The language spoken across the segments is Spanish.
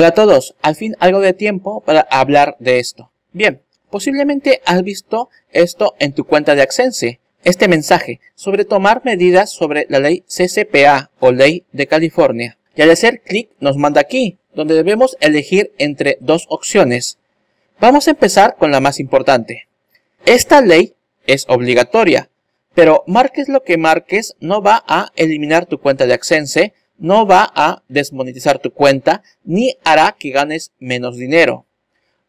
Hola a todos, al fin algo de tiempo para hablar de esto. Bien, posiblemente has visto esto en tu cuenta de Accense, este mensaje sobre tomar medidas sobre la ley CCPA o ley de California. Y al hacer clic nos manda aquí, donde debemos elegir entre dos opciones. Vamos a empezar con la más importante. Esta ley es obligatoria, pero marques lo que marques no va a eliminar tu cuenta de Accense no va a desmonetizar tu cuenta ni hará que ganes menos dinero.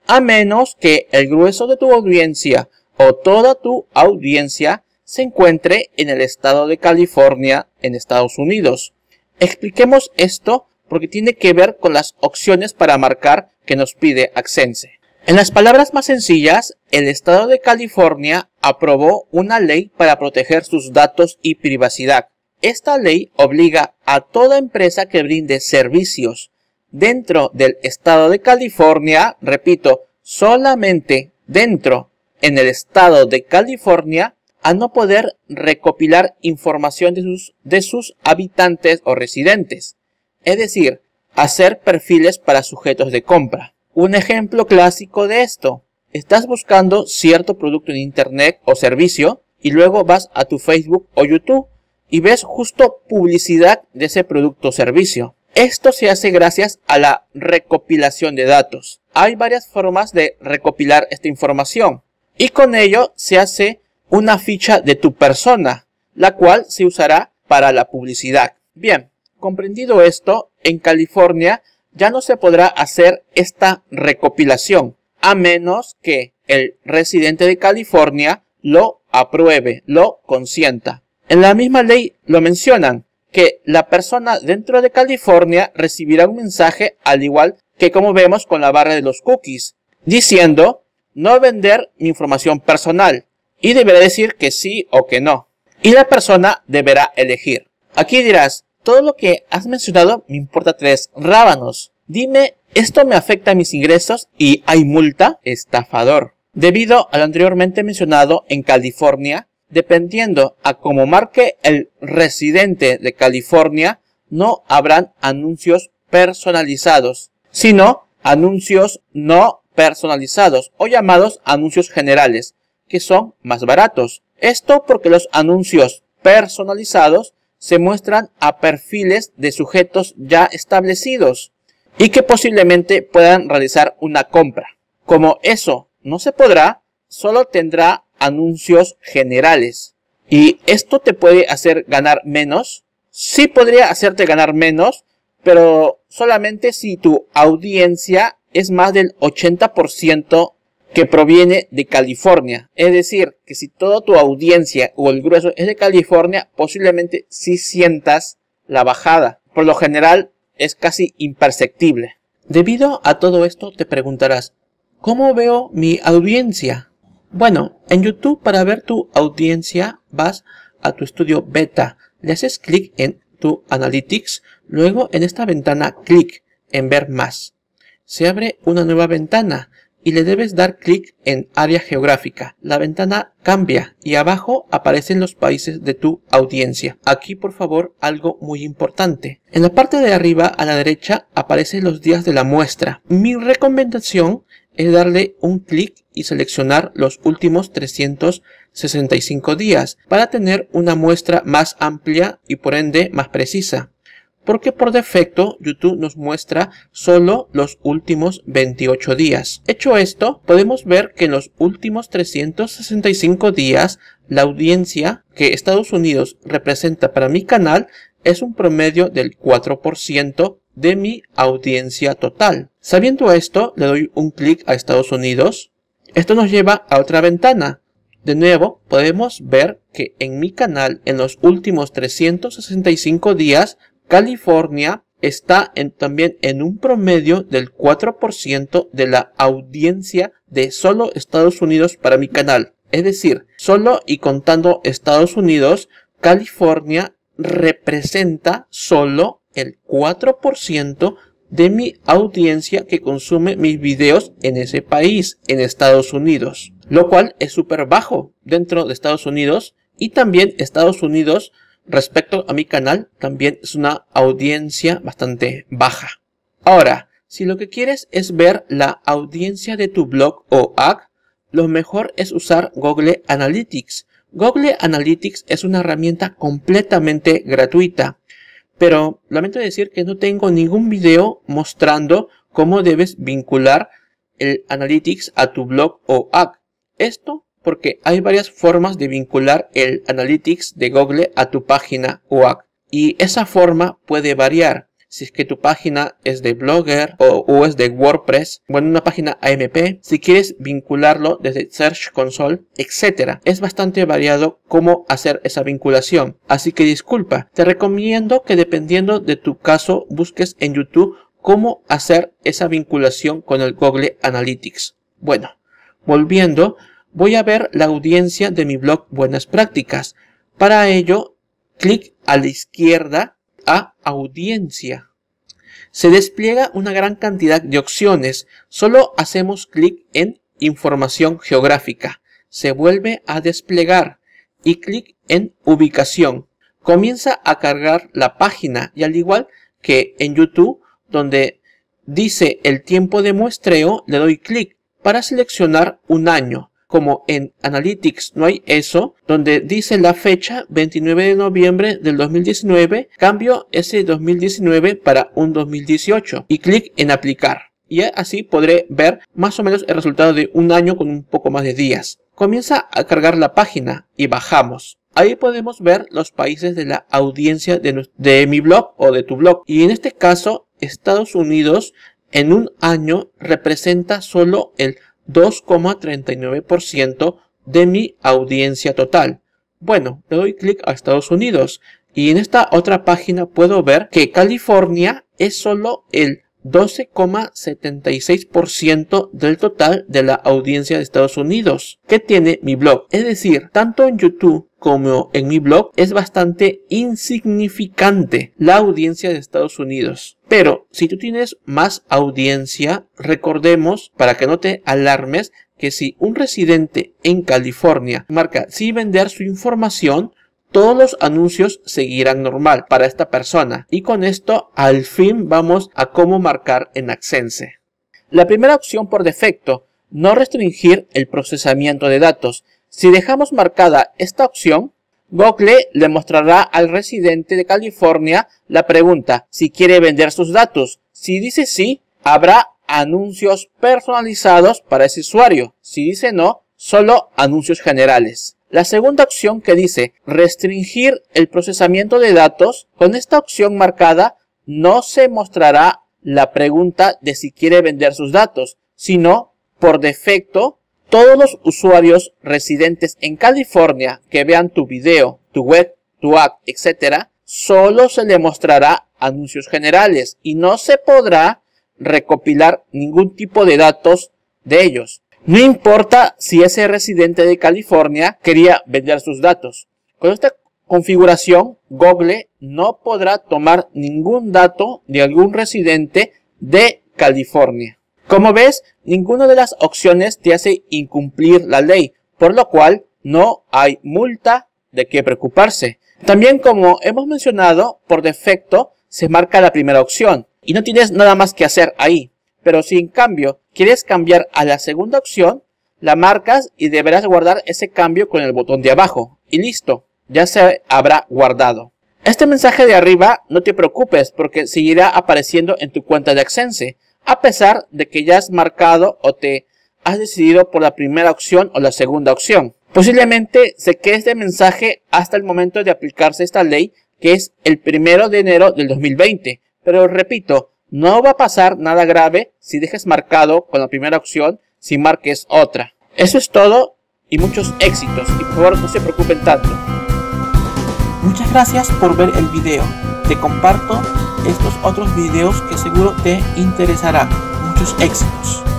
A menos que el grueso de tu audiencia o toda tu audiencia se encuentre en el estado de California en Estados Unidos. Expliquemos esto porque tiene que ver con las opciones para marcar que nos pide Accense. En las palabras más sencillas, el estado de California aprobó una ley para proteger sus datos y privacidad. Esta ley obliga a toda empresa que brinde servicios dentro del estado de California, repito, solamente dentro en el estado de California, a no poder recopilar información de sus, de sus habitantes o residentes, es decir, hacer perfiles para sujetos de compra. Un ejemplo clásico de esto, estás buscando cierto producto en Internet o servicio y luego vas a tu Facebook o YouTube y ves justo publicidad de ese producto o servicio. Esto se hace gracias a la recopilación de datos. Hay varias formas de recopilar esta información y con ello se hace una ficha de tu persona, la cual se usará para la publicidad. Bien, comprendido esto, en California ya no se podrá hacer esta recopilación, a menos que el residente de California lo apruebe, lo consienta. En la misma ley lo mencionan, que la persona dentro de California recibirá un mensaje al igual que como vemos con la barra de los cookies, diciendo no vender mi información personal y deberá decir que sí o que no. Y la persona deberá elegir. Aquí dirás, todo lo que has mencionado me importa tres rábanos. Dime, ¿esto me afecta a mis ingresos y hay multa? Estafador. Debido a lo anteriormente mencionado en California, dependiendo a cómo marque el residente de California, no habrán anuncios personalizados, sino anuncios no personalizados o llamados anuncios generales, que son más baratos. Esto porque los anuncios personalizados se muestran a perfiles de sujetos ya establecidos y que posiblemente puedan realizar una compra. Como eso no se podrá, solo tendrá anuncios generales. ¿Y esto te puede hacer ganar menos? Sí podría hacerte ganar menos, pero solamente si tu audiencia es más del 80% que proviene de California. Es decir, que si toda tu audiencia o el grueso es de California, posiblemente si sientas la bajada. Por lo general es casi imperceptible. Debido a todo esto te preguntarás, ¿cómo veo mi audiencia? Bueno, en YouTube para ver tu audiencia vas a tu estudio beta, le haces clic en tu Analytics, luego en esta ventana clic en ver más. Se abre una nueva ventana y le debes dar clic en área geográfica. La ventana cambia y abajo aparecen los países de tu audiencia. Aquí por favor algo muy importante. En la parte de arriba a la derecha aparecen los días de la muestra. Mi recomendación es darle un clic y seleccionar los últimos 365 días para tener una muestra más amplia y por ende más precisa. Porque por defecto YouTube nos muestra solo los últimos 28 días. Hecho esto, podemos ver que en los últimos 365 días la audiencia que Estados Unidos representa para mi canal es un promedio del 4% de mi audiencia total. Sabiendo esto, le doy un clic a Estados Unidos. Esto nos lleva a otra ventana. De nuevo, podemos ver que en mi canal, en los últimos 365 días, California está también en un promedio del 4% de la audiencia de solo Estados Unidos para mi canal. Es decir, solo y contando Estados Unidos, California representa solo el 4% de mi audiencia que consume mis videos en ese país, en Estados Unidos. Lo cual es súper bajo dentro de Estados Unidos y también Estados Unidos respecto a mi canal también es una audiencia bastante baja. Ahora, si lo que quieres es ver la audiencia de tu blog o app. lo mejor es usar Google Analytics. Google Analytics es una herramienta completamente gratuita pero lamento decir que no tengo ningún video mostrando cómo debes vincular el Analytics a tu blog o app. Esto porque hay varias formas de vincular el Analytics de Google a tu página o app y esa forma puede variar si es que tu página es de Blogger o, es de WordPress, bueno, una página AMP, si quieres vincularlo desde Search Console, etc. Es bastante variado cómo hacer esa vinculación. Así que disculpa, te recomiendo que dependiendo de tu caso busques en YouTube cómo hacer esa vinculación con el Google Analytics. Bueno, volviendo, voy a ver la audiencia de mi blog Buenas Prácticas. Para ello, clic a la izquierda a audiencia. Se despliega una gran cantidad de opciones. Solo hacemos clic en información geográfica. Se vuelve a desplegar y clic en ubicación. Comienza a cargar la página y al igual que en YouTube donde dice el tiempo de muestreo le doy clic para seleccionar un año como en Analytics no hay eso, donde dice la fecha 29 de noviembre del 2019, cambio ese 2019 para un 2018 y clic en aplicar. Y así podré ver más o menos el resultado de un año con un poco más de días. Comienza a cargar la página y bajamos. Ahí podemos ver los países de la audiencia de, mi blog o de tu blog. Y en este caso, Estados Unidos en un año representa solo el 2,39% de mi audiencia total. Bueno, le doy clic a Estados Unidos y en esta otra página puedo ver que California es solo el 12,76% del total de la audiencia de Estados Unidos que tiene mi blog. Es decir, tanto en YouTube como en mi blog es bastante insignificante la audiencia de Estados Unidos. Pero si tú tienes más audiencia, recordemos, para que no te alarmes, que si un residente en California marca si vender su información, todos los anuncios seguirán normal para esta persona. Y con esto al fin vamos a cómo marcar en Accense. La primera opción por defecto, no restringir el procesamiento de datos. Si dejamos marcada esta opción, Google le mostrará al residente de California la pregunta si quiere vender sus datos. Si dice sí, habrá anuncios personalizados para ese usuario. Si dice no, solo anuncios generales. La segunda opción que dice restringir el procesamiento de datos, con esta opción marcada no se mostrará la pregunta de si quiere vender sus datos, sino, por defecto, todos los usuarios residentes en California que vean tu video, tu web, tu app, etc., solo se le mostrará anuncios generales y no se podrá recopilar ningún tipo de datos de ellos. No importa si ese residente de California quería vender sus datos. Con esta configuración, Google no podrá tomar ningún dato de algún residente de California. Como ves, ninguna de las opciones te hace incumplir la ley, por lo cual no hay multa de qué preocuparse. También como hemos mencionado, por defecto se marca la primera opción y no tienes nada más que hacer ahí. Pero si en cambio quieres cambiar a la segunda opción, la marcas y deberás guardar ese cambio con el botón de abajo. Y listo, ya se habrá guardado. Este mensaje de arriba no te preocupes porque seguirá apareciendo en tu cuenta de Accense, a pesar de que ya has marcado o te has decidido por la primera opción o la segunda opción. Posiblemente se quede este mensaje hasta el momento de aplicarse esta ley, que es el primero de enero del 2020. Pero repito, no va a pasar nada grave si dejes marcado con la primera opción si marques otra. Eso es todo y muchos éxitos y por favor no se preocupen tanto. Muchas gracias por ver el video. Te comparto estos otros videos que seguro te interesarán. Muchos éxitos.